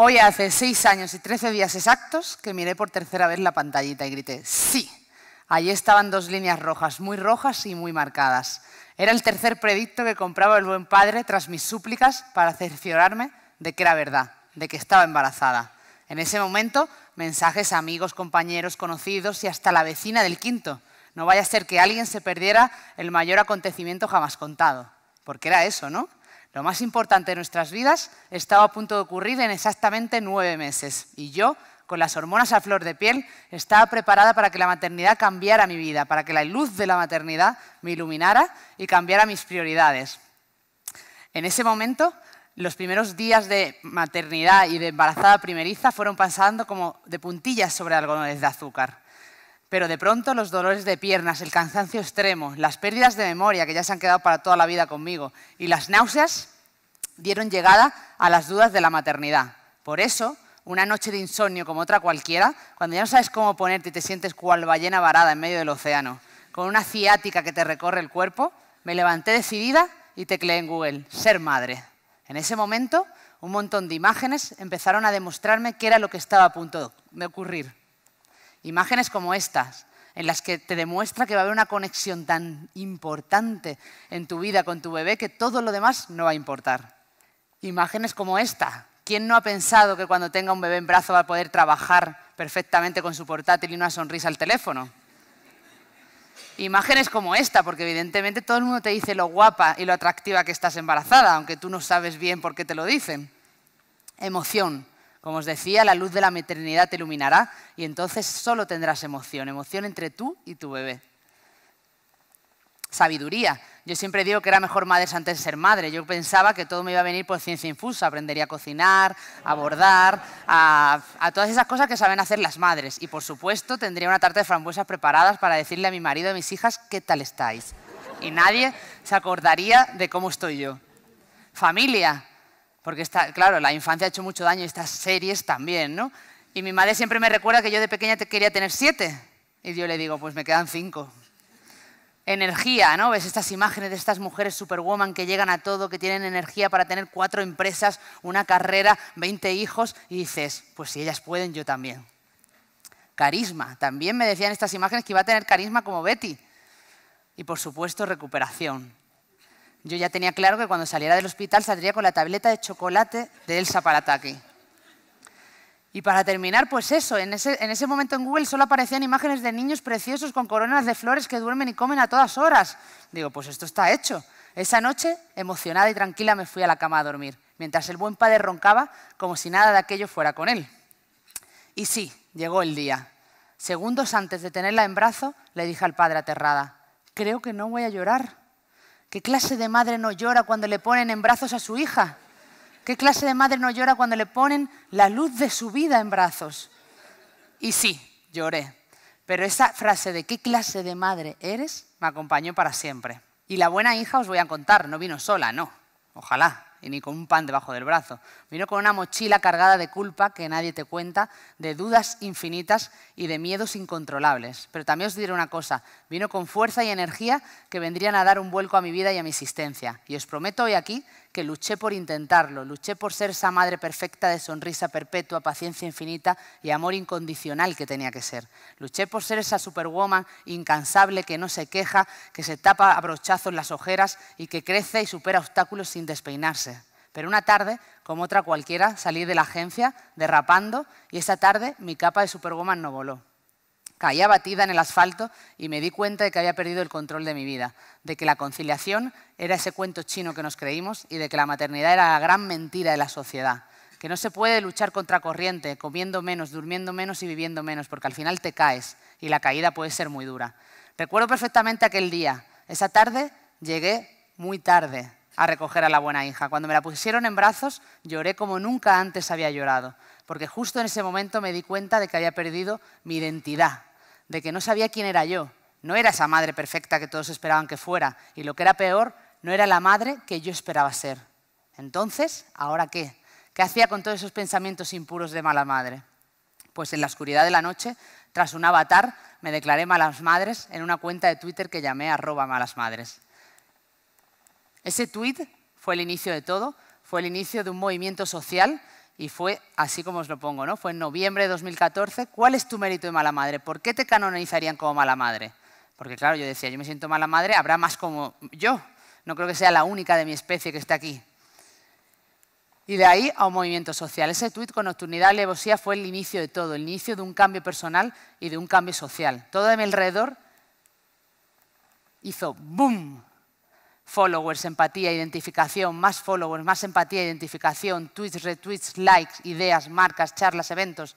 Hoy hace seis años y trece días exactos que miré por tercera vez la pantallita y grité, sí. Allí estaban dos líneas rojas, muy rojas y muy marcadas. Era el tercer predicto que compraba el buen padre tras mis súplicas para cerciorarme de que era verdad, de que estaba embarazada. En ese momento, mensajes a amigos, compañeros, conocidos y hasta la vecina del quinto. No vaya a ser que alguien se perdiera el mayor acontecimiento jamás contado. Porque era eso, ¿no? Lo más importante de nuestras vidas estaba a punto de ocurrir en exactamente nueve meses y yo, con las hormonas a flor de piel, estaba preparada para que la maternidad cambiara mi vida, para que la luz de la maternidad me iluminara y cambiara mis prioridades. En ese momento, los primeros días de maternidad y de embarazada primeriza fueron pasando como de puntillas sobre algodones de azúcar. Pero de pronto los dolores de piernas, el cansancio extremo, las pérdidas de memoria que ya se han quedado para toda la vida conmigo y las náuseas dieron llegada a las dudas de la maternidad. Por eso, una noche de insomnio como otra cualquiera, cuando ya no sabes cómo ponerte y te sientes cual ballena varada en medio del océano, con una ciática que te recorre el cuerpo, me levanté decidida y tecleé en Google, ser madre. En ese momento, un montón de imágenes empezaron a demostrarme qué era lo que estaba a punto de ocurrir. Imágenes como estas, en las que te demuestra que va a haber una conexión tan importante en tu vida con tu bebé que todo lo demás no va a importar. Imágenes como esta. ¿Quién no ha pensado que cuando tenga un bebé en brazo va a poder trabajar perfectamente con su portátil y una sonrisa al teléfono? Imágenes como esta, porque evidentemente todo el mundo te dice lo guapa y lo atractiva que estás embarazada, aunque tú no sabes bien por qué te lo dicen. Emoción como os decía, la luz de la maternidad te iluminará y entonces solo tendrás emoción, emoción entre tú y tu bebé. Sabiduría. Yo siempre digo que era mejor madres antes de ser madre. Yo pensaba que todo me iba a venir por ciencia infusa. Aprendería a cocinar, a bordar, a todas esas cosas que saben hacer las madres. Y por supuesto tendría una tarta de frambuesas preparadas para decirle a mi marido y a mis hijas qué tal estáis. Y nadie se acordaría de cómo estoy yo. Familia. Porque, está, claro, la infancia ha hecho mucho daño y estas series también, ¿no? Y mi madre siempre me recuerda que yo de pequeña te quería tener siete. Y yo le digo, pues me quedan cinco. Energía, ¿no? Ves estas imágenes de estas mujeres superwoman que llegan a todo, que tienen energía para tener cuatro empresas, una carrera, 20 hijos, y dices, pues si ellas pueden, yo también. Carisma. También me decían estas imágenes que iba a tener carisma como Betty. Y por supuesto, recuperación. Yo ya tenía claro que cuando saliera del hospital saldría con la tableta de chocolate de Elsa para Y para terminar, pues eso, en ese, en ese, momento en Google solo aparecían imágenes de niños preciosos con coronas de flores que duermen y comen a todas horas. Digo, pues esto está hecho. Esa noche, emocionada y tranquila, me fui a la cama a dormir, mientras el buen padre roncaba como si nada de aquello fuera con él. Y sí, llegó el día. Segundos antes de tenerla en brazo, le dije al padre aterrada, creo que no voy a llorar. ¿Qué clase de madre no llora cuando le ponen en brazos a su hija? ¿Qué clase de madre no llora cuando le ponen la luz de su vida en brazos? Y sí, lloré. Pero esa frase de qué clase de madre eres me acompañó para siempre. Y la buena hija os voy a contar, no vino sola, no. Ojalá, y ni con un pan debajo del brazo. Vino con una mochila cargada de culpa que nadie te cuenta, de dudas infinitas y de miedos incontrolables. Pero también os diré una cosa, vino con fuerza y energía que vendrían a dar un vuelco a mi vida y a mi existencia. Y os prometo hoy aquí luché por intentarlo, luché por ser esa madre perfecta de sonrisa perpetua, paciencia infinita y amor incondicional que tenía que ser. Luché por ser esa superwoman incansable que no se queja, que se tapa a brochazos las ojeras y que crece y supera obstáculos sin despeinarse. Pero una tarde, como otra cualquiera, salí de la agencia derrapando y esa tarde mi capa de superwoman no voló caía batida en el asfalto y me di cuenta de que había perdido el control de mi vida, de que la conciliación era ese cuento chino que nos creímos y de que la maternidad era la gran mentira de la sociedad, que no se puede luchar contra corriente, comiendo menos, durmiendo menos y viviendo menos, porque al final te caes y la caída puede ser muy dura. Recuerdo perfectamente aquel día, esa tarde llegué muy tarde a recoger a la buena hija. Cuando me la pusieron en brazos lloré como nunca antes había llorado, porque justo en ese momento me di cuenta de que había perdido mi identidad, de que no sabía quién era yo. No era esa madre perfecta que todos esperaban que fuera. Y lo que era peor, no era la madre que yo esperaba ser. Entonces, ¿ahora qué? ¿Qué hacía con todos esos pensamientos impuros de mala madre? Pues en la oscuridad de la noche, tras un avatar, me declaré malas madres en una cuenta de Twitter que llamé arroba malas madres. Ese tweet fue el inicio de todo, fue el inicio de un movimiento social y fue así como os lo pongo, ¿no? Fue en noviembre de 2014. ¿Cuál es tu mérito de mala madre? ¿Por qué te canonizarían como mala madre? Porque claro, yo decía, yo me siento mala madre, habrá más como yo. No creo que sea la única de mi especie que esté aquí. Y de ahí a un movimiento social. Ese tuit con nocturnidad y fue el inicio de todo, el inicio de un cambio personal y de un cambio social. Todo de mi alrededor hizo ¡boom! followers, empatía, identificación, más followers, más empatía, identificación, tweets, retweets, likes, ideas, marcas, charlas, eventos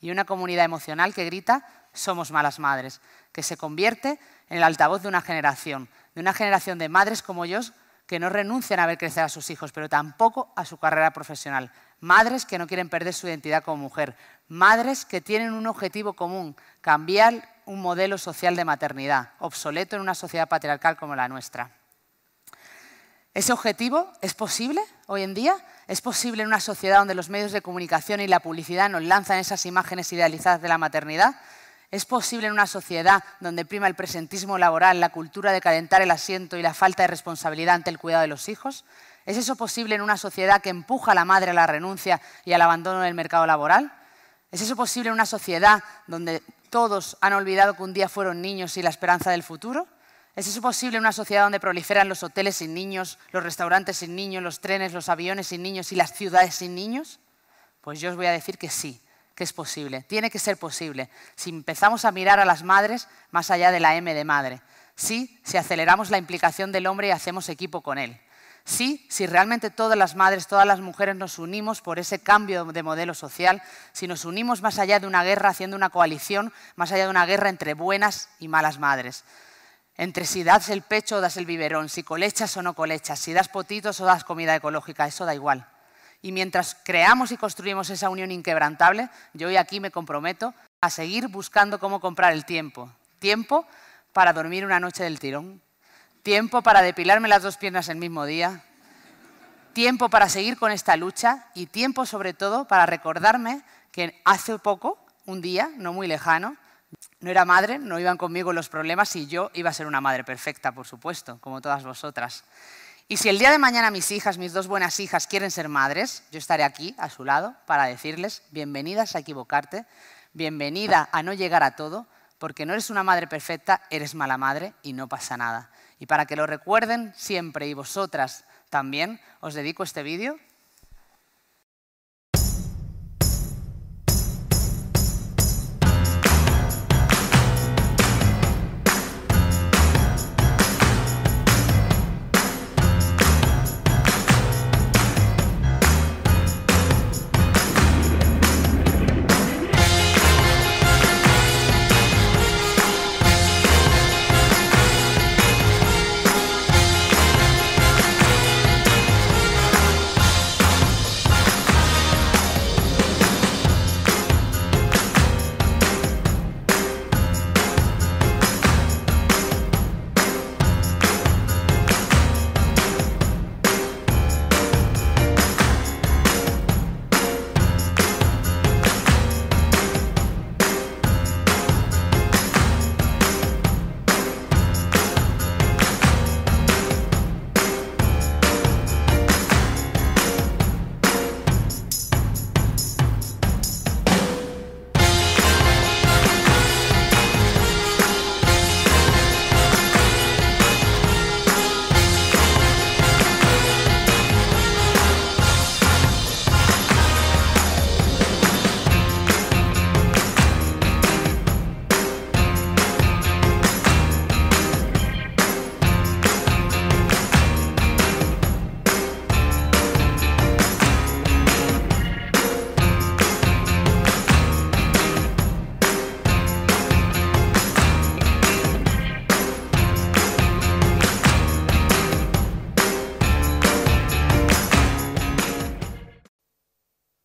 y una comunidad emocional que grita somos malas madres, que se convierte en el altavoz de una generación, de una generación de madres como yo que no renuncian a ver crecer a sus hijos, pero tampoco a su carrera profesional. Madres que no quieren perder su identidad como mujer. Madres que tienen un objetivo común, cambiar un modelo social de maternidad, obsoleto en una sociedad patriarcal como la nuestra. ¿Ese objetivo es posible hoy en día? ¿Es posible en una sociedad donde los medios de comunicación y la publicidad nos lanzan esas imágenes idealizadas de la maternidad? ¿Es posible en una sociedad donde prima el presentismo laboral, la cultura de calentar el asiento y la falta de responsabilidad ante el cuidado de los hijos? ¿Es eso posible en una sociedad que empuja a la madre a la renuncia y al abandono del mercado laboral? ¿Es eso posible en una sociedad donde todos han olvidado que un día fueron niños y la esperanza del futuro? ¿Es eso posible en una sociedad donde proliferan los hoteles sin niños, los restaurantes sin niños, los trenes, los aviones sin niños y las ciudades sin niños? Pues yo os voy a decir que sí, que es posible, tiene que ser posible, si empezamos a mirar a las madres más allá de la M de madre. Sí, si aceleramos la implicación del hombre y hacemos equipo con él. Sí, si realmente todas las madres, todas las mujeres nos unimos por ese cambio de modelo social, si nos unimos más allá de una guerra haciendo una coalición, más allá de una guerra entre buenas y malas madres entre si das el pecho o das el biberón, si colechas o no colechas, si das potitos o das comida ecológica, eso da igual. Y mientras creamos y construimos esa unión inquebrantable, yo hoy aquí me comprometo a seguir buscando cómo comprar el tiempo. Tiempo para dormir una noche del tirón, tiempo para depilarme las dos piernas el mismo día, tiempo para seguir con esta lucha y tiempo sobre todo para recordarme que hace poco, un día, no muy lejano, no era madre, no iban conmigo los problemas y yo iba a ser una madre perfecta, por supuesto, como todas vosotras. Y si el día de mañana mis hijas, mis dos buenas hijas, quieren ser madres, yo estaré aquí a su lado para decirles, bienvenidas a equivocarte, bienvenida a no llegar a todo, porque no eres una madre perfecta, eres mala madre y no pasa nada. Y para que lo recuerden siempre y vosotras también, os dedico este vídeo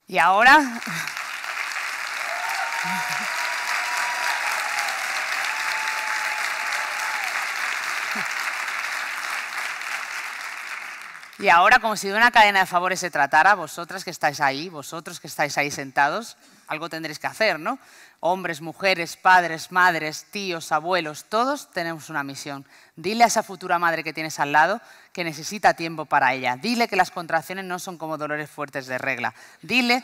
Y ahora... Y ahora, como si de una cadena de favores se tratara, vosotras que estáis ahí, vosotros que estáis ahí sentados, algo tendréis que hacer, ¿no? Hombres, mujeres, padres, madres, tíos, abuelos, todos tenemos una misión. Dile a esa futura madre que tienes al lado que necesita tiempo para ella. Dile que las contracciones no son como dolores fuertes de regla. Dile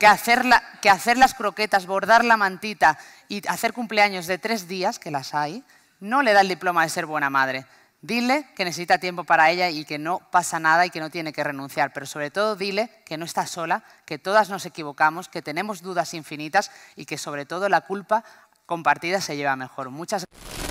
que hacer, que hacer las croquetas, bordar la mantita y hacer cumpleaños de tres días, que las hay, no le da el diploma de ser buena madre Dile que necesita tiempo para ella y que no pasa nada y que no tiene que renunciar, pero sobre todo dile que no está sola, que todas nos equivocamos, que tenemos dudas infinitas y que sobre todo la culpa compartida se lleva mejor. Muchas gracias.